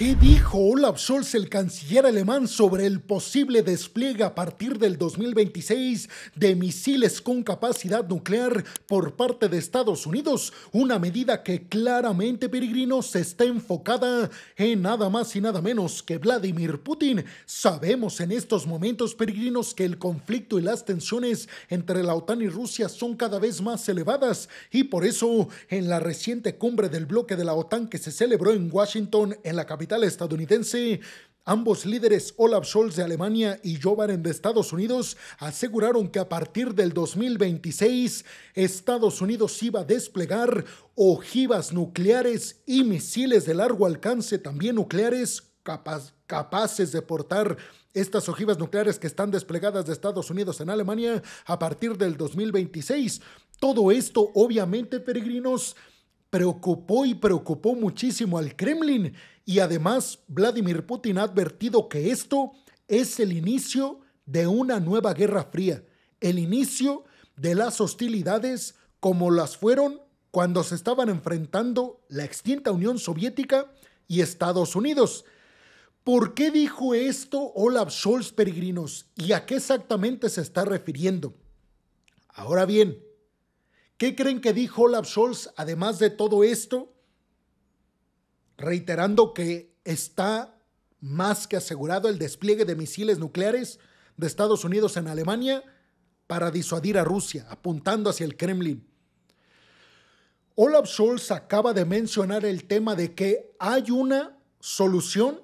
¿Qué dijo Olaf Scholz, el canciller alemán, sobre el posible despliegue a partir del 2026 de misiles con capacidad nuclear por parte de Estados Unidos? Una medida que claramente, peregrinos, está enfocada en nada más y nada menos que Vladimir Putin. Sabemos en estos momentos, peregrinos, que el conflicto y las tensiones entre la OTAN y Rusia son cada vez más elevadas y por eso en la reciente cumbre del bloque de la OTAN que se celebró en Washington, en la capital estadounidense, Ambos líderes Olaf Scholz de Alemania y Joe de Estados Unidos aseguraron que a partir del 2026 Estados Unidos iba a desplegar ojivas nucleares y misiles de largo alcance, también nucleares, capaces de portar estas ojivas nucleares que están desplegadas de Estados Unidos en Alemania a partir del 2026. Todo esto, obviamente, peregrinos, preocupó y preocupó muchísimo al Kremlin y además, Vladimir Putin ha advertido que esto es el inicio de una nueva guerra fría, el inicio de las hostilidades como las fueron cuando se estaban enfrentando la extinta Unión Soviética y Estados Unidos. ¿Por qué dijo esto Olaf Scholz Peregrinos y a qué exactamente se está refiriendo? Ahora bien, ¿qué creen que dijo Olaf Scholz además de todo esto? reiterando que está más que asegurado el despliegue de misiles nucleares de Estados Unidos en Alemania para disuadir a Rusia, apuntando hacia el Kremlin. Olaf Scholz acaba de mencionar el tema de que hay una solución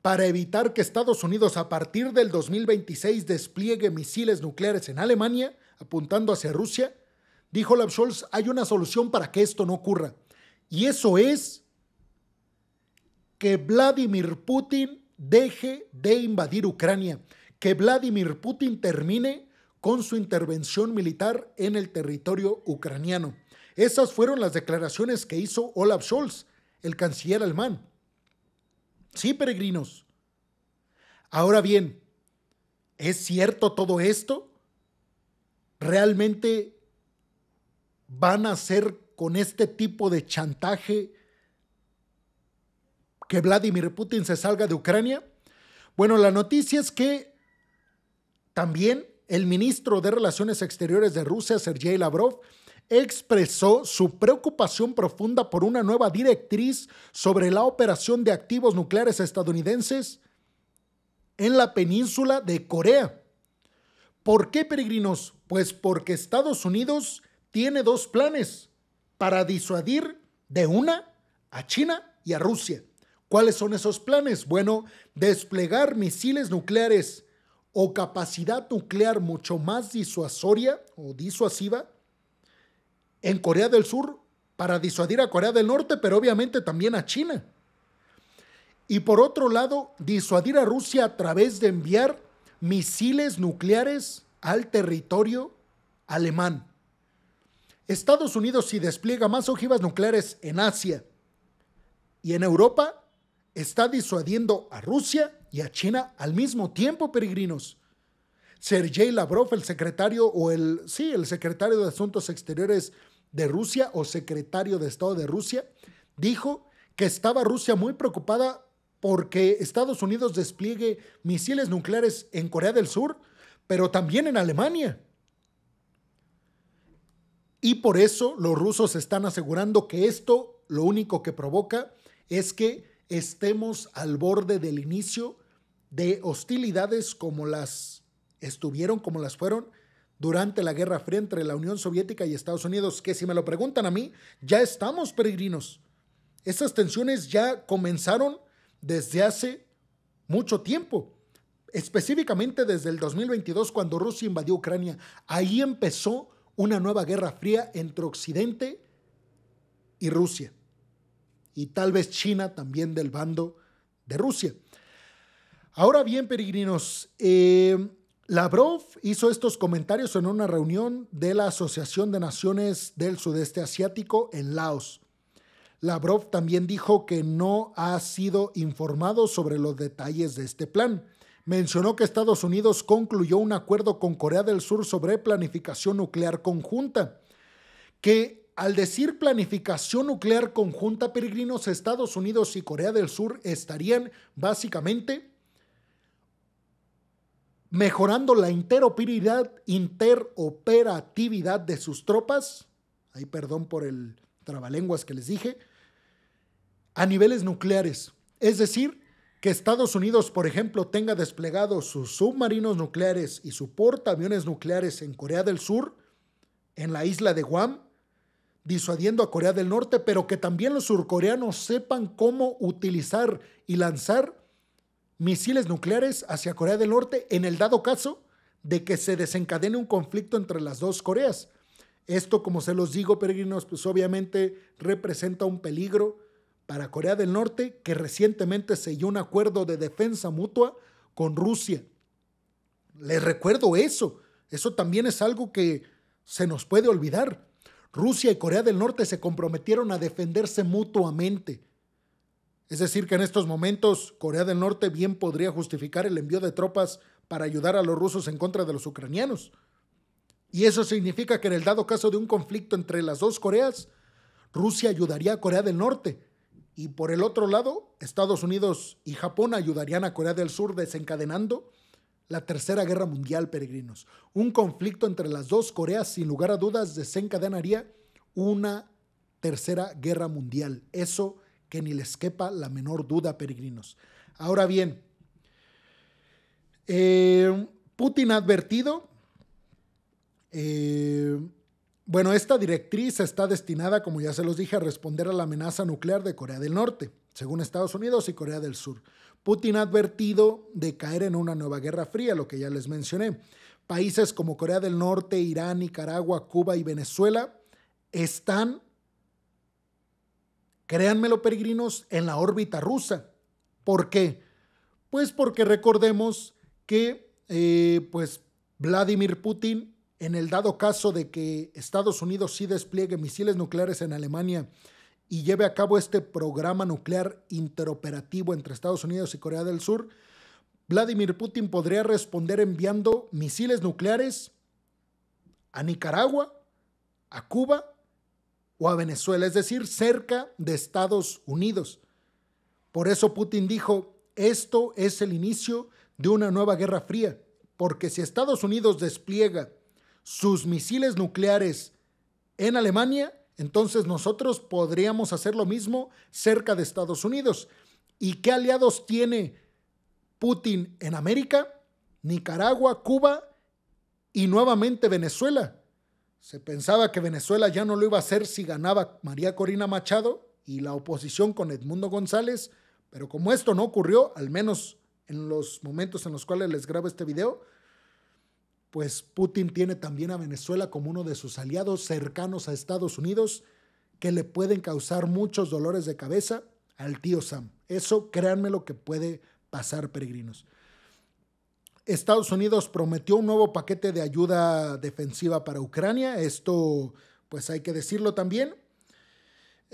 para evitar que Estados Unidos a partir del 2026 despliegue misiles nucleares en Alemania, apuntando hacia Rusia. Dijo Olaf Scholz, hay una solución para que esto no ocurra. Y eso es que Vladimir Putin deje de invadir Ucrania, que Vladimir Putin termine con su intervención militar en el territorio ucraniano. Esas fueron las declaraciones que hizo Olaf Scholz, el canciller alemán. Sí, peregrinos. Ahora bien, ¿es cierto todo esto? ¿Realmente van a hacer con este tipo de chantaje que Vladimir Putin se salga de Ucrania? Bueno, la noticia es que también el ministro de Relaciones Exteriores de Rusia, Sergei Lavrov, expresó su preocupación profunda por una nueva directriz sobre la operación de activos nucleares estadounidenses en la península de Corea. ¿Por qué, peregrinos? Pues porque Estados Unidos tiene dos planes para disuadir de una a China y a Rusia. ¿Cuáles son esos planes? Bueno, desplegar misiles nucleares o capacidad nuclear mucho más disuasoria o disuasiva en Corea del Sur para disuadir a Corea del Norte, pero obviamente también a China. Y por otro lado, disuadir a Rusia a través de enviar misiles nucleares al territorio alemán. Estados Unidos si despliega más ojivas nucleares en Asia y en Europa, está disuadiendo a Rusia y a China al mismo tiempo, peregrinos. Sergei Lavrov, el secretario o el sí, el secretario de Asuntos Exteriores de Rusia o secretario de Estado de Rusia, dijo que estaba Rusia muy preocupada porque Estados Unidos despliegue misiles nucleares en Corea del Sur, pero también en Alemania. Y por eso los rusos están asegurando que esto lo único que provoca es que estemos al borde del inicio de hostilidades como las estuvieron, como las fueron durante la Guerra Fría entre la Unión Soviética y Estados Unidos, que si me lo preguntan a mí, ya estamos peregrinos. esas tensiones ya comenzaron desde hace mucho tiempo, específicamente desde el 2022 cuando Rusia invadió Ucrania. Ahí empezó una nueva Guerra Fría entre Occidente y Rusia y tal vez China también del bando de Rusia. Ahora bien, peregrinos, eh, Lavrov hizo estos comentarios en una reunión de la Asociación de Naciones del Sudeste Asiático en Laos. Lavrov también dijo que no ha sido informado sobre los detalles de este plan. Mencionó que Estados Unidos concluyó un acuerdo con Corea del Sur sobre planificación nuclear conjunta, que al decir planificación nuclear conjunta, peregrinos, Estados Unidos y Corea del Sur estarían básicamente mejorando la interoperabilidad, interoperatividad de sus tropas, ahí perdón por el trabalenguas que les dije, a niveles nucleares. Es decir, que Estados Unidos, por ejemplo, tenga desplegados sus submarinos nucleares y su portaaviones nucleares en Corea del Sur, en la isla de Guam, disuadiendo a Corea del Norte, pero que también los surcoreanos sepan cómo utilizar y lanzar misiles nucleares hacia Corea del Norte en el dado caso de que se desencadene un conflicto entre las dos Coreas. Esto, como se los digo, peregrinos, pues obviamente representa un peligro para Corea del Norte, que recientemente selló un acuerdo de defensa mutua con Rusia. Les recuerdo eso. Eso también es algo que se nos puede olvidar. Rusia y Corea del Norte se comprometieron a defenderse mutuamente. Es decir, que en estos momentos Corea del Norte bien podría justificar el envío de tropas para ayudar a los rusos en contra de los ucranianos. Y eso significa que en el dado caso de un conflicto entre las dos Coreas, Rusia ayudaría a Corea del Norte. Y por el otro lado, Estados Unidos y Japón ayudarían a Corea del Sur desencadenando la Tercera Guerra Mundial, peregrinos. Un conflicto entre las dos Coreas, sin lugar a dudas, desencadenaría una Tercera Guerra Mundial. Eso que ni les quepa la menor duda, peregrinos. Ahora bien, eh, Putin ha advertido, eh, bueno, esta directriz está destinada, como ya se los dije, a responder a la amenaza nuclear de Corea del Norte, según Estados Unidos y Corea del Sur. Putin ha advertido de caer en una nueva guerra fría, lo que ya les mencioné. Países como Corea del Norte, Irán, Nicaragua, Cuba y Venezuela están, créanmelo peregrinos, en la órbita rusa. ¿Por qué? Pues porque recordemos que eh, pues Vladimir Putin, en el dado caso de que Estados Unidos sí despliegue misiles nucleares en Alemania y lleve a cabo este programa nuclear interoperativo entre Estados Unidos y Corea del Sur, Vladimir Putin podría responder enviando misiles nucleares a Nicaragua, a Cuba o a Venezuela, es decir, cerca de Estados Unidos. Por eso Putin dijo, esto es el inicio de una nueva guerra fría, porque si Estados Unidos despliega sus misiles nucleares en Alemania, entonces nosotros podríamos hacer lo mismo cerca de Estados Unidos. ¿Y qué aliados tiene Putin en América? Nicaragua, Cuba y nuevamente Venezuela. Se pensaba que Venezuela ya no lo iba a hacer si ganaba María Corina Machado y la oposición con Edmundo González, pero como esto no ocurrió, al menos en los momentos en los cuales les grabo este video, pues Putin tiene también a Venezuela como uno de sus aliados cercanos a Estados Unidos que le pueden causar muchos dolores de cabeza al tío Sam. Eso créanme lo que puede pasar, peregrinos. Estados Unidos prometió un nuevo paquete de ayuda defensiva para Ucrania. Esto, pues hay que decirlo también.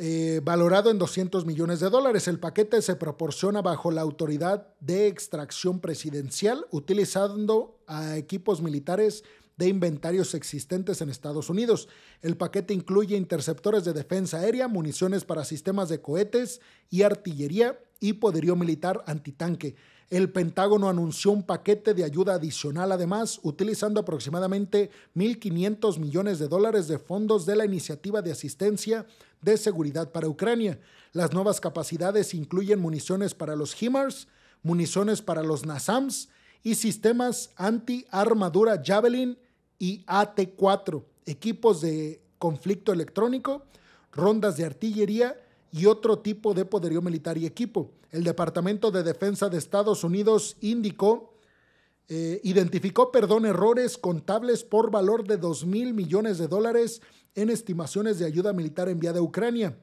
Eh, valorado en 200 millones de dólares. El paquete se proporciona bajo la autoridad de extracción presidencial, utilizando a equipos militares de inventarios existentes en Estados Unidos. El paquete incluye interceptores de defensa aérea, municiones para sistemas de cohetes y artillería, y poderío militar antitanque. El Pentágono anunció un paquete de ayuda adicional, además, utilizando aproximadamente 1.500 millones de dólares de fondos de la iniciativa de asistencia de seguridad para Ucrania. Las nuevas capacidades incluyen municiones para los HIMARS, municiones para los NASAMS y sistemas anti-armadura Javelin y AT-4, equipos de conflicto electrónico, rondas de artillería y otro tipo de poderío militar y equipo. El Departamento de Defensa de Estados Unidos indicó, eh, identificó, perdón, errores contables por valor de 2 mil millones de dólares en estimaciones de ayuda militar enviada a Ucrania.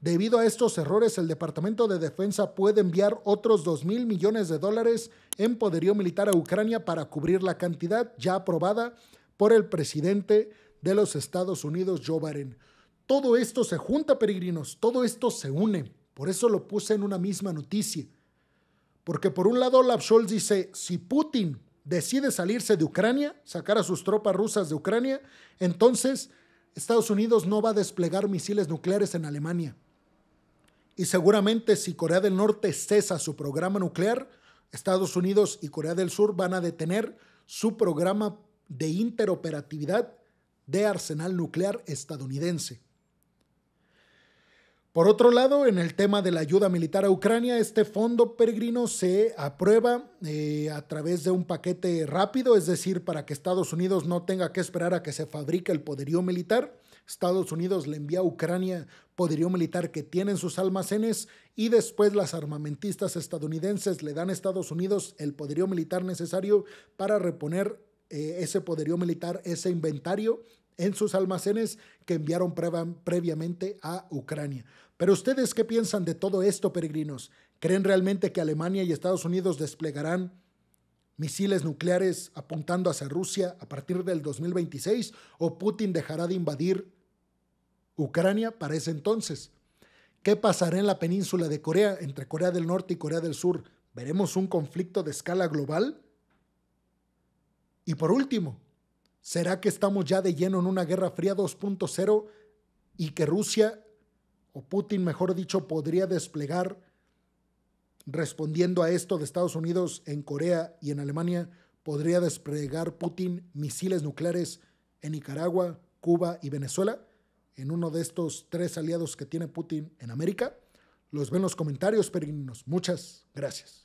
Debido a estos errores, el Departamento de Defensa puede enviar otros 2 mil millones de dólares en poderío militar a Ucrania para cubrir la cantidad ya aprobada por el presidente de los Estados Unidos, Joe Biden. Todo esto se junta, peregrinos, todo esto se une. Por eso lo puse en una misma noticia. Porque por un lado Olaf Scholz dice, si Putin decide salirse de Ucrania, sacar a sus tropas rusas de Ucrania, entonces Estados Unidos no va a desplegar misiles nucleares en Alemania. Y seguramente si Corea del Norte cesa su programa nuclear, Estados Unidos y Corea del Sur van a detener su programa de interoperatividad de arsenal nuclear estadounidense. Por otro lado, en el tema de la ayuda militar a Ucrania, este fondo peregrino se aprueba eh, a través de un paquete rápido, es decir, para que Estados Unidos no tenga que esperar a que se fabrique el poderío militar. Estados Unidos le envía a Ucrania poderío militar que tiene en sus almacenes y después las armamentistas estadounidenses le dan a Estados Unidos el poderío militar necesario para reponer eh, ese poderío militar, ese inventario en sus almacenes que enviaron previamente a Ucrania. Pero ustedes, ¿qué piensan de todo esto, peregrinos? ¿Creen realmente que Alemania y Estados Unidos desplegarán misiles nucleares apuntando hacia Rusia a partir del 2026 o Putin dejará de invadir Ucrania para ese entonces? ¿Qué pasará en la península de Corea, entre Corea del Norte y Corea del Sur? ¿Veremos un conflicto de escala global? Y por último, ¿será que estamos ya de lleno en una Guerra Fría 2.0 y que Rusia o Putin, mejor dicho, podría desplegar respondiendo a esto de Estados Unidos en Corea y en Alemania, podría desplegar Putin misiles nucleares en Nicaragua, Cuba y Venezuela, en uno de estos tres aliados que tiene Putin en América. Los ven en los comentarios, peregrinos. Muchas gracias.